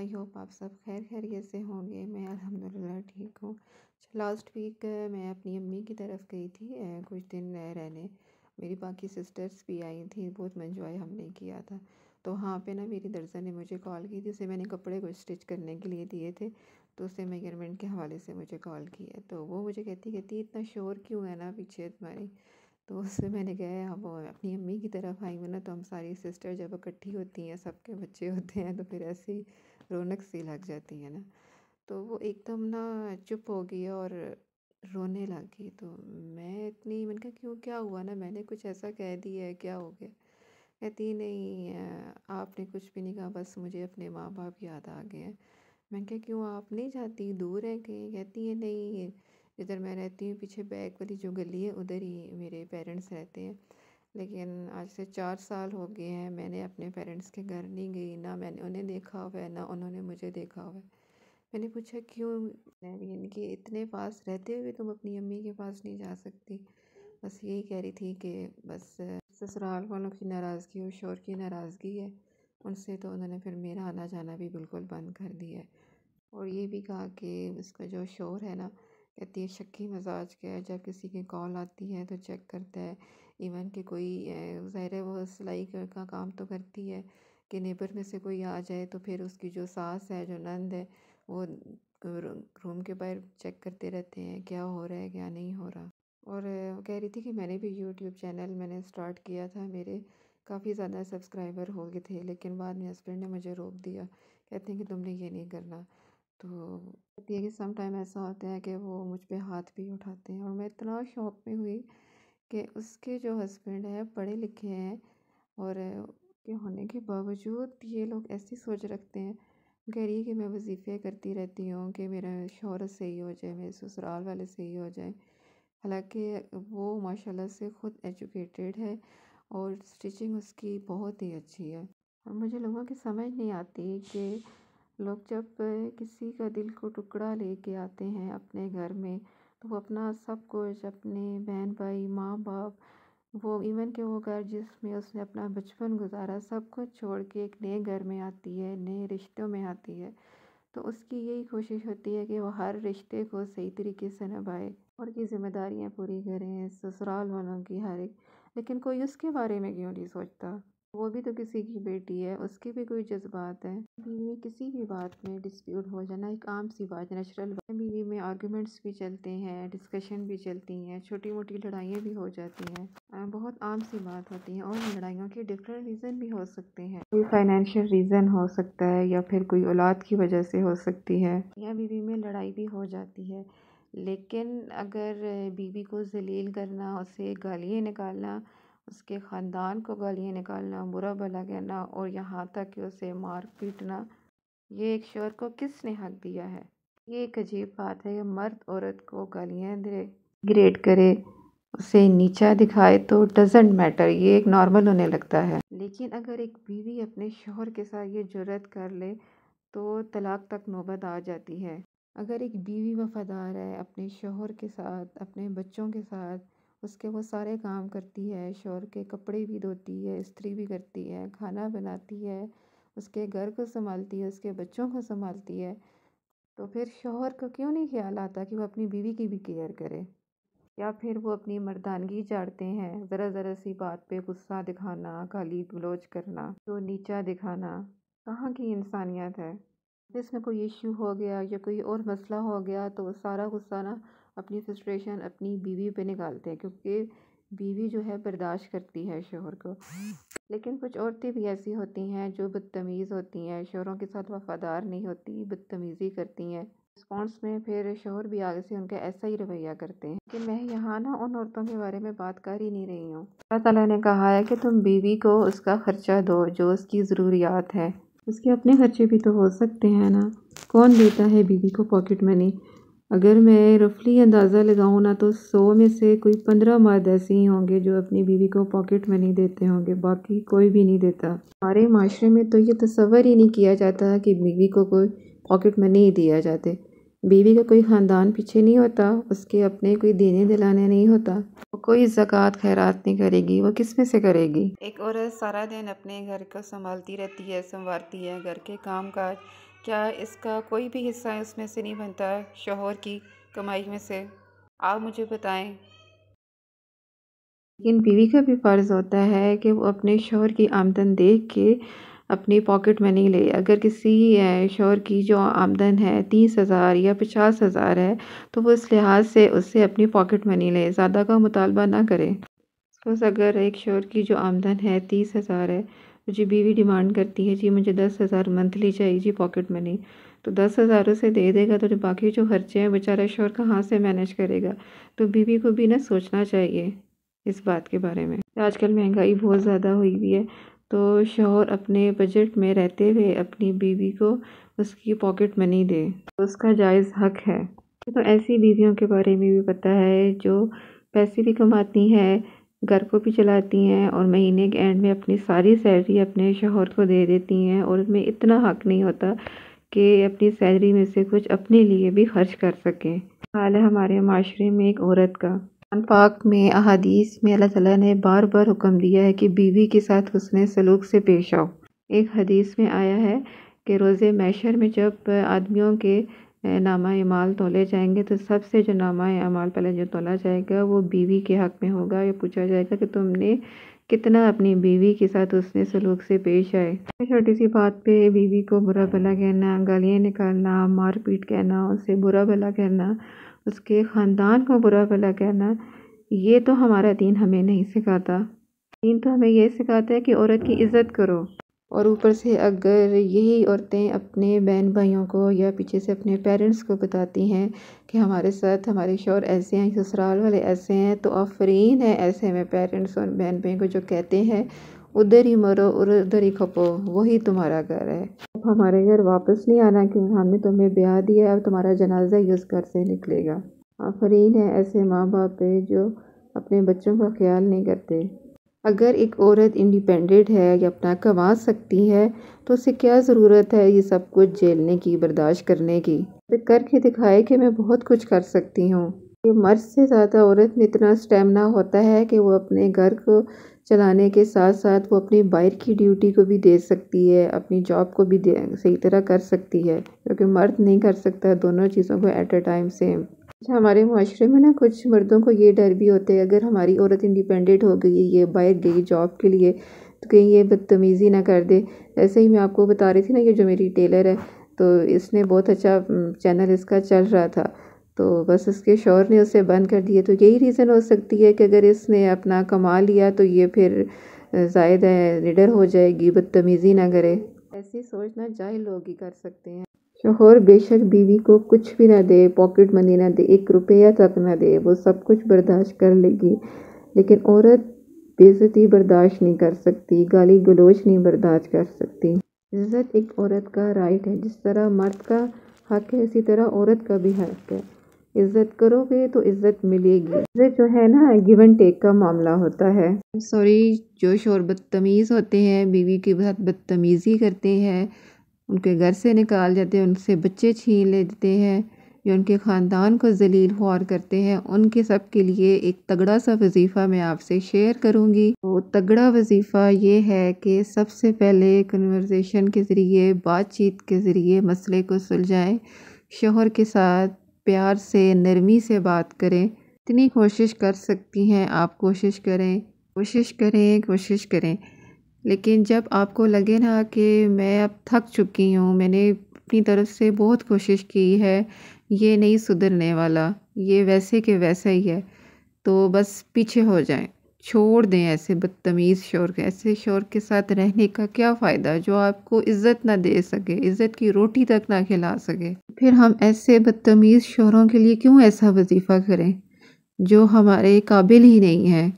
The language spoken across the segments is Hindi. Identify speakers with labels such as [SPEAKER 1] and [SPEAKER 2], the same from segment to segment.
[SPEAKER 1] आई होप आप सब खैर खैरियत से होंगे मैं अल्हम्दुलिल्लाह ठीक हूँ लास्ट अच्छा, वीक मैं अपनी अम्मी की तरफ गई थी कुछ दिन रहने मेरी बाकी सिस्टर्स भी आई थी बहुत मंजॉय हमने किया था तो वहाँ पे ना मेरी दर्जा ने मुझे कॉल की थी उसे मैंने कपड़े कुछ स्टिच करने के लिए दिए थे तो उसने मेजरमेंट के हवाले से मुझे कॉल किया तो वो मुझे कहती कहती इतना शोर क्यों है ना पीछे तुम्हारी तो उससे मैंने कहा अब अपनी अम्मी की तरफ आई हूँ ना तो हम सारी सिस्टर जब इकट्ठी होती हैं सबके बच्चे होते हैं तो फिर ऐसे ही रौनक सी लग जाती है ना तो वो एकदम ना चुप हो गई और रोने लगी तो मैं इतनी मैंने कहा क्यों क्या हुआ ना मैंने कुछ ऐसा कह दिया है क्या हो गया कहती नहीं आपने कुछ भी नहीं कहा बस मुझे अपने माँ बाप याद आ गए हैं मैंने कहा क्यों आप नहीं जाती दूर हैं कहीं कहती है नहीं इधर मैं रहती हूँ पीछे बैक वाली जो गली है उधर ही मेरे पेरेंट्स रहते हैं लेकिन आज से चार साल हो गए हैं मैंने अपने पेरेंट्स के घर नहीं गई ना मैंने उन्हें देखा हुआ है ना उन्होंने मुझे देखा हुआ है मैंने पूछा क्यों यानी कि इतने पास रहते हुए तुम अपनी अम्मी के पास नहीं जा सकती बस यही कह रही थी कि बस ससुराल वालों की नाराज़गी और शोर की नाराज़गी है उनसे तो उन्होंने फिर मेरा आना जाना भी बिल्कुल बंद कर दिया है और ये भी कहा कि उसका जो शोर है ना कहती है शक्की मजाज का है जब किसी की कॉल आती है तो चेक करता है इवन कि कोई ज़ाहिर है वो सिलाई का काम तो करती है कि नेबर में से कोई आ जाए तो फिर उसकी जो सास है जो नंद है वो रूम के बाहर चेक करते रहते हैं क्या हो रहा है क्या नहीं हो रहा और कह रही थी कि मैंने भी यूट्यूब चैनल मैंने स्टार्ट किया था मेरे काफ़ी ज़्यादा सब्सक्राइबर हो गए थे लेकिन बाद में हस्बैंड ने मुझे रोक दिया कहते हैं कि तुमने ये नहीं करना तो कहती है कि समाइम ऐसा होता है कि वो मुझ पर हाथ भी उठाते हैं और मैं इतना शौक में हुई कि उसके जो हस्बैंड है पढ़े लिखे हैं और के होने के बावजूद ये लोग ऐसी सोच रखते हैं कह रही है कि मैं वजीफ़े करती रहती हूँ कि मेरा शोहर सही हो जाए मेरे ससुराल वाले सही हो जाए हालांकि वो माशाल्लाह से ख़ुद एजुकेटेड है और स्टिचिंग उसकी बहुत ही अच्छी है और मुझे लोगों की समझ नहीं आती कि लोग जब किसी का दिल को टुकड़ा लेके आते हैं अपने घर में तो वो अपना सब कुछ अपने बहन भाई माँ बाप वो इवन कि वो घर जिसमें उसने अपना बचपन गुजारा सब कुछ छोड़ के एक नए घर में आती है नए रिश्तों में आती है तो उसकी यही कोशिश होती है कि वो हर रिश्ते को सही तरीके से निभाए और की जिम्मेदारियाँ पूरी करें ससुराल वालों की हर एक लेकिन कोई उसके बारे में क्यों नहीं सोचता वो भी तो किसी की बेटी है उसके भी कोई जज्बात है बीवी किसी भी बात में डिस्प्यूट हो जाना एक आम सी बात नेचुरल बात बीवी में आर्ग्यूमेंट्स भी चलते हैं डिस्कशन भी चलती हैं छोटी मोटी लड़ाइयाँ भी हो जाती हैं बहुत आम सी बात होती है और लड़ाइयों के डिफरेंट रीज़न भी हो सकते हैं कोई फाइनेंशियल रीज़न हो सकता है या फिर कोई औलाद की वजह से हो सकती है या बीवी में लड़ाई भी हो जाती है लेकिन अगर बीवी को जलील करना उसे गालियाँ निकालना उसके ख़ानदान को गालियाँ निकालना बुरा भला कहना और यहाँ तक कि उसे मार पीटना ये एक शोर को किसने हक दिया है ये एक अजीब बात है मर्द औरत को गालियाँ दे ग्रेड करे उसे नीचा दिखाए तो डजेंट मैटर ये एक नॉर्मल होने लगता है लेकिन अगर एक बीवी अपने शोहर के साथ ये जरूरत कर ले तो तलाक तक नौबत आ जाती है अगर एक बीवी वफादार है अपने शोहर के साथ अपने बच्चों के साथ उसके वो सारे काम करती है शोर के कपड़े भी धोती है इस्त्री भी करती है खाना बनाती है उसके घर को संभालती है उसके बच्चों को संभालती है तो फिर शोहर को क्यों नहीं ख्याल आता कि वो अपनी बीवी की भी केयर करे या फिर वो अपनी मर्दानगी चाड़ते हैं ज़रा ज़रा सी बात पे गुस्सा दिखाना गाली गलोच करना तो नीचा दिखाना कहाँ की इंसानियत है जिसमें कोई इशू हो गया या कोई और मसला हो गया तो सारा गुस्सा ना अपनी फ्रस्ट्रेशन अपनी बीवी पे निकालते हैं क्योंकि बीवी जो है बर्दाश्त करती है शोहर को लेकिन कुछ औरतें भी ऐसी होती हैं जो बदतमीज़ होती हैं शोहरों के साथ वफ़ादार नहीं होती बदतमीज़ी करती हैं रिस्पॉन्स में फिर शोहर भी आगे से उनका ऐसा ही रवैया करते हैं कि मैं यहाँ ना उन औरतों के बारे में बात कर ही नहीं रही हूँ अल्लाह तला ने कहा है कि तुम बीवी को उसका ख़र्चा दो जो उसकी ज़रूरियात है उसके अपने खर्चे भी तो हो सकते हैं ना कौन देता है बीवी को पॉकेट मनी अगर मैं रफली अंदाज़ा लगाऊँ ना तो सौ में से कोई पंद्रह मर्द ऐसे ही होंगे जो अपनी बीवी को पॉकेट मनी देते होंगे बाकी कोई भी नहीं देता हमारे माशरे में तो ये तस्वर ही नहीं किया जाता कि बीवी को कोई पॉकेट मनी नहीं दिया जाते बीवी का कोई ख़ानदान पीछे नहीं होता उसके अपने कोई देने दिलाने नहीं होता वो कोई ज़क़़त खैरात नहीं करेगी वो किस में से करेगी एक औरत सारा दिन अपने घर को संभालती रहती है संवारती है घर के काम काज क्या इसका कोई भी हिस्सा उसमें से नहीं बनता शोहर की कमाई में से आप मुझे बताएं लेकिन बीवी का भी फ़र्ज़ होता है कि वो अपने शोहर की आमदन देख के अपनी पॉकेट मनी ले अगर किसी शोर की जो आमदन है तीस हज़ार या पचास हज़ार है तो वो इस लिहाज से उससे अपनी पॉकेट मनी ले ज़्यादा का मुतालबा ना करें सपोज़ अगर एक शोर की जो आमदन है तीस हज़ार है मुझे बीवी डिमांड करती है जी मुझे दस हज़ार मंथली चाहिए जी पॉकेट मनी तो दस हज़ारों से दे देगा तो जो बाकी जो खर्चे हैं बेचारा शोर कहाँ से मैनेज करेगा तो बीवी को भी ना सोचना चाहिए इस बात के बारे में आजकल महंगाई बहुत ज़्यादा हुई हुई है तो शोहर अपने बजट में रहते हुए अपनी बीवी को उसकी पॉकेट मनी दे तो उसका जायज़ हक है तो ऐसी बीवियों के बारे में भी पता है जो पैसे भी कमाती हैं घर को भी चलाती हैं और महीने के एंड में अपनी सारी सैलरी अपने शोहर को दे देती हैं और उसमें इतना हक नहीं होता कि अपनी सैलरी में से कुछ अपने लिए भी खर्च कर सकें हाल है हमारे माशरे में एक औरत का कुरान पाक में अहादीस में अल्लाह ताला ने बार बार हुक्म दिया है कि बीवी के साथ उसने सलूक से पेश आओ एक हदीस में आया है कि रोज़े मैशर में जब आदमियों के नामा अमाल तोले जाएंगे तो सबसे जो नामा अमाल पहले जो तोला जाएगा वो बीवी के हक़ में होगा ये पूछा जाएगा कि तुमने कितना अपनी बीवी के साथ उसने सलूक से पेश आए छोटी सी बात पे बीवी को बुरा भला कहना गालियाँ निकालना मार पीट कहना उससे बुरा भला कहना उसके ख़ानदान को बुरा भला कहना ये तो हमारा दीन हमें नहीं सिखाता दीन तो हमें यह सिखाता है कि औरत की इज़्ज़त करो और ऊपर से अगर यही औरतें अपने बहन भाइयों को या पीछे से अपने पेरेंट्स को बताती हैं कि हमारे साथ हमारे शोर ऐसे हैं ससुराल वाले ऐसे हैं तो आफरीन है ऐसे में पेरेंट्स और बहन भाई को जो कहते हैं उधर ही मरो और उधर ही खपो वही तुम्हारा घर है अब हमारे घर वापस नहीं आना क्योंकि हमने तुम्हें ब्याह दिया अब तुम्हारा जनाजा ही उस घर से निकलेगा आफरीन है ऐसे माँ बाप पे जो अपने बच्चों का ख्याल नहीं करते अगर एक औरत इंडिपेंडेंट है या अपना कमा सकती है तो उसे क्या ज़रूरत है ये सब कुछ झेलने की बर्दाश्त करने की तो करके दिखाए कि मैं बहुत कुछ कर सकती हूँ ये मर्द से ज़्यादा औरत में इतना स्टेमिना होता है कि वो अपने घर को चलाने के साथ साथ वो अपनी बाहर की ड्यूटी को भी दे सकती है अपनी जॉब को भी दे सही तरह कर सकती है क्योंकि मर्द नहीं कर सकता दोनों चीज़ों को एट अ टाइम सेम अच्छा, हमारे माशरे में ना कुछ मर्दों को ये डर भी होता है अगर हमारी औरत इंडिपेंडेंट हो गई ये बाहर गई जॉब के लिए तो कहीं ये बदतमीज़ी ना कर दे ऐसे ही मैं आपको बता रही थी ना ये जो मेरी टेलर है तो इसने बहुत अच्छा चैनल इसका चल रहा था तो बस इसके शोर ने उसे बंद कर दिया तो यही रीज़न हो सकती है कि अगर इसने अपना कमा लिया तो ये फिर ज़ायद है निडर हो जाएगी बदतमीज़ी ना करे ऐसी सोच ना जाए लोग ही कर सकते हैं शोहर बेशक बीवी को कुछ भी ना दे पॉकेट मनी ना दे एक रुपया तक ना दे वो सब कुछ बर्दाश्त कर लेगी लेकिन औरत बेजती बर्दाश्त नहीं कर सकती गाली गलोच नहीं बर्दाश्त कर सकती इज़्ज़त एक औरत का राइट है जिस तरह मर्द का हक है इसी तरह औरत का भी हक है इज़्ज़त करोगे तो इज़्ज़त मिलेगी इज़्ज़त जो है ना गिव एंड टेक का मामला होता है सॉरी जो शोर बदतमीज़ होते हैं बीवी के साथ बदतमीज़ी करते हैं उनके घर से निकाल जाते हैं उनसे बच्चे छीन लेते हैं जो उनके ख़ानदान को जलील ख्वार करते हैं उनके सब के लिए एक तगड़ा सा वजीफ़ा मैं आपसे शेयर करूँगी तो तगड़ा वजीफ़ा ये है कि सबसे पहले कन्वर्जेशन के ज़रिए बातचीत के ज़रिए मसले को सुलझाएं शोहर के साथ प्यार से नरमी से बात करें इतनी कोशिश कर सकती हैं आप कोशिश करें कोशिश करें कोशिश करें लेकिन जब आपको लगे ना कि मैं अब थक चुकी हूँ मैंने अपनी तरफ से बहुत कोशिश की है ये नहीं सुधरने वाला ये वैसे के वैसा ही है तो बस पीछे हो जाए छोड़ दें ऐसे बदतमीज़ शोर के ऐसे शोर के साथ रहने का क्या फ़ायदा जो आपको इज़्ज़त ना दे सके इज़्ज़त की रोटी तक ना खिला सके फिर हम ऐसे बदतमीज़ शोरों के लिए क्यों ऐसा वजीफ़ा करें जो हमारे काबिल ही नहीं है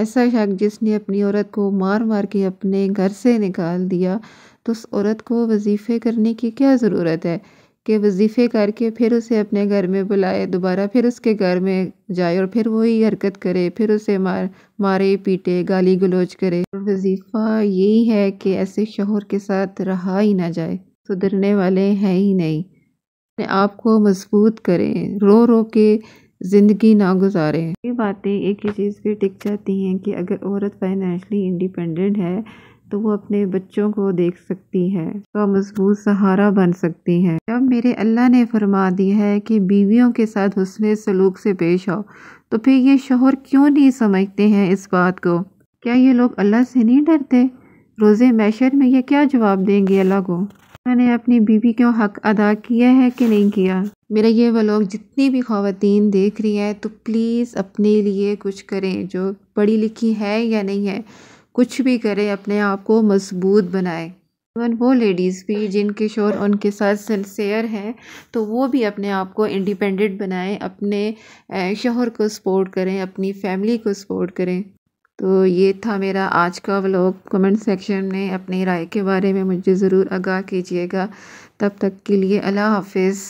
[SPEAKER 1] ऐसा शख्स जिसने अपनी औरत को मार मार के अपने घर से निकाल दिया तो उस औरत को वजीफ़े करने की क्या ज़रूरत है कि वजीफ़े करके फिर उसे अपने घर में बुलाए दोबारा फिर उसके घर में जाए और फिर वही हरकत करे फिर उसे मार मारे पीटे गाली गलोच करे और वजीफ़ा यही है कि ऐसे शोहर के साथ रहा ही ना जाए सुधरने वाले हैं ही नहीं अपने आप को मजबूत करें रो रो के ज़िंदगी ना गुजारें ये बातें एक ही चीज़ पे टिक जाती हैं कि अगर औरत फाइनेंशली इंडिपेंडेंट है तो वो अपने बच्चों को देख सकती है तो मजबूत सहारा बन सकती है जब मेरे अल्लाह ने फरमा दिया है कि बीवियों के साथ हसन सलूक से पेश आओ तो फिर ये शोहर क्यों नहीं समझते हैं इस बात को क्या ये लोग अल्लाह से नहीं डरते रोज़े मैशर में यह क्या जवाब देंगे अल्लाह को मैंने अपनी बीवी को हक अदा किया है कि नहीं किया मेरा ये व्लॉग जितनी भी खातन देख रही है तो प्लीज़ अपने लिए कुछ करें जो पढ़ी लिखी है या नहीं है कुछ भी करें अपने आप को मजबूत बनाए इवन वो लेडीज़ भी जिनके शोर उनके साथ सिंसेयर हैं तो वो भी अपने आप को इंडिपेंडेंट बनाएं अपने शोहर को सपोर्ट करें अपनी फैमिली को सपोर्ट करें तो ये था मेरा आज का व्लॉग कमेंट सेक्शन में अपनी राय के बारे में मुझे ज़रूर आगाह कीजिएगा तब तक के लिए अल्लाह हाफिज़